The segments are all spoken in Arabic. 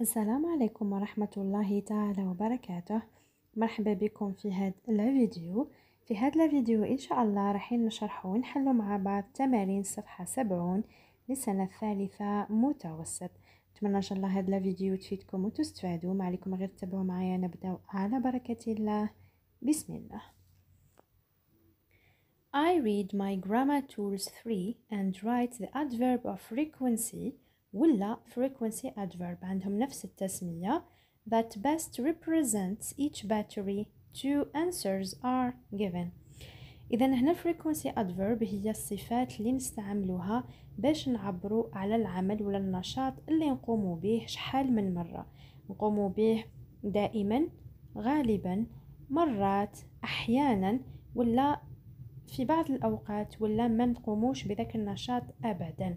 السلام عليكم ورحمة الله تعالى وبركاته مرحبا بكم في هذا الفيديو في هذا الفيديو إن شاء الله راح نشرح ونحلو مع بعض تمارين صفحة سبعون للسنة الثالثة متوسط نتمنى إن شاء الله هذا الفيديو تفيدكم وتستفادوا ما عليكم غير تتابعوا معايا نبدأ على بركة الله بسم الله I read my grammar tools 3 and write the adverb of frequency ولا frequency adverb عندهم نفس التسمية that best represents each battery two answers are given إذا هنا frequency adverb هي الصفات اللي نستعملوها باش نعبروا على العمل ولا النشاط اللي نقوموا به شحال من مرة نقوموا به دائما غالبا مرات أحيانا ولا في بعض الأوقات ولا ما نقوموش بذاك النشاط أبدا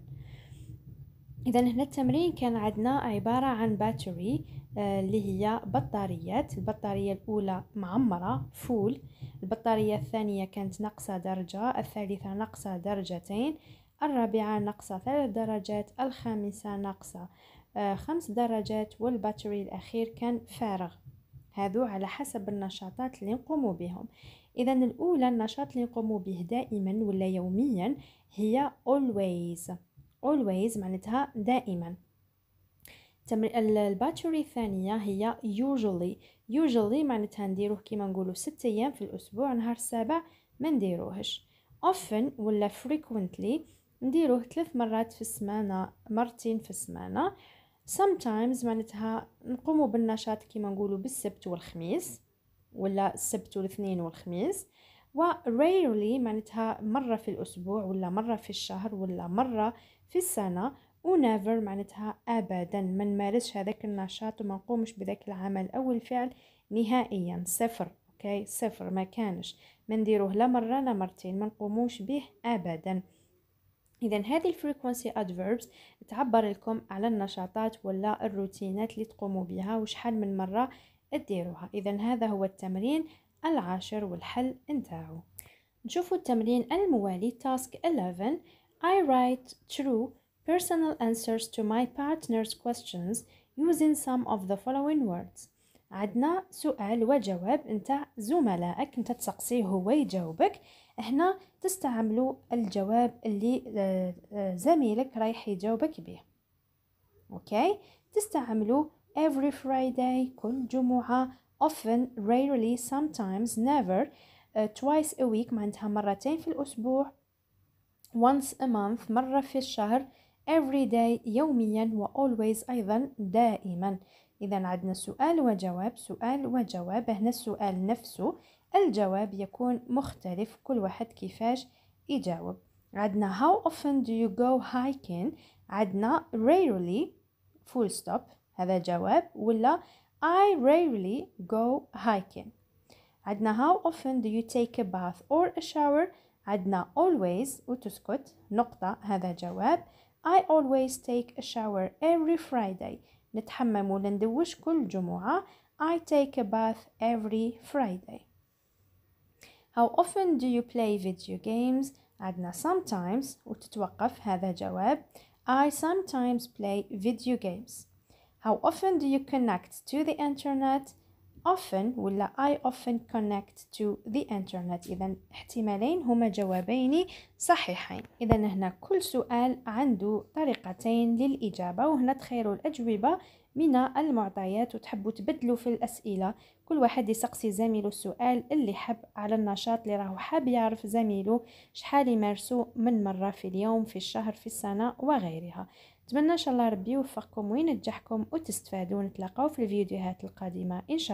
اذا هنا التمرين كان عندنا عباره عن باتري آه، اللي هي بطاريات البطاريه الاولى معمره فول البطاريه الثانيه كانت ناقصه درجه الثالثه ناقصه درجتين الرابعه ناقصه ثلاث درجات الخامسه ناقصه آه، خمس درجات والباتري الاخير كان فارغ هذو على حسب النشاطات اللي نقوموا بهم اذا الاولى النشاط اللي نقوموا به دائما ولا يوميا هي always always معناتها دائما الباتشوري الثانية هي usually usually معناتها نديروه كيما نقولو ست أيام في الأسبوع نهار السابع ما نديروهش often ولا frequently نديروه ثلاث مرات في السمانة مرتين في السمانة sometimes معناتها نقومو بالنشاط كيما نقولو بالسبت والخميس ولا السبت والاثنين والخميس و rarely معناتها مرة في الأسبوع ولا مرة في الشهر ولا مرة في السنة و never معناتها أبدا ما نمارسش هذاك النشاط وما نقومش بذاك العمل أو الفعل نهائيا صفر أوكي صفر ما كانش ما نديروه لا مرة لا مرتين ما نقوموش به أبدا إذا هذه الفريكونسي أدفيربس تعبر لكم على النشاطات ولا الروتينات اللي تقوموا بها وشحال من مرة تديروها إذا هذا هو التمرين العاشر والحل نتاعو نشوفوا التمرين الموالي تاسك 11 I write true personal answers to my partner's questions using some of the following words عندنا سؤال وجواب نتاع زملائك انت تسقسيه هو يجاوبك هنا تستعملوا الجواب اللي آه، آه، زميلك رايح يجاوبك به اوكي تستعملوا every Friday كل جمعة often rarely sometimes never uh, twice a week معناتها مرتين في الأسبوع once a month مرة في الشهر every day يوميا و always أيضا دائما إذا عندنا سؤال وجواب سؤال وجواب هنا السؤال نفسه الجواب يكون مختلف كل واحد كيفاش يجاوب عندنا how often do you go hiking عندنا rarely full stop هذا جواب ولا I rarely go hiking عندنا how often do you take a bath or a shower عندنا always وتسكت نقطة هذا جواب I always take a shower every Friday نتحمم ونندوش كل جمعة I take a bath every Friday How often do you play video games? عندنا sometimes وتتوقف هذا جواب I sometimes play video games How often do you connect to the internet? often ولا I often connect to the internet إذا احتمالين هما جوابين صحيحين إذا هنا كل سؤال عنده طريقتين للإجابة وهنا تخيروا الأجوبة من المعطيات وتحبوا تبدلوا في الأسئلة كل واحد يسقسي زميله السؤال اللي حب على النشاط اللي راهو حاب يعرف زميله شحال يمارسو من مرة في اليوم في الشهر في السنة وغيرها نتمنى ان شاء الله ربي يوفقكم وينجحكم وتستفادوا نتلاقاو في الفيديوهات القادمة ان شاء الله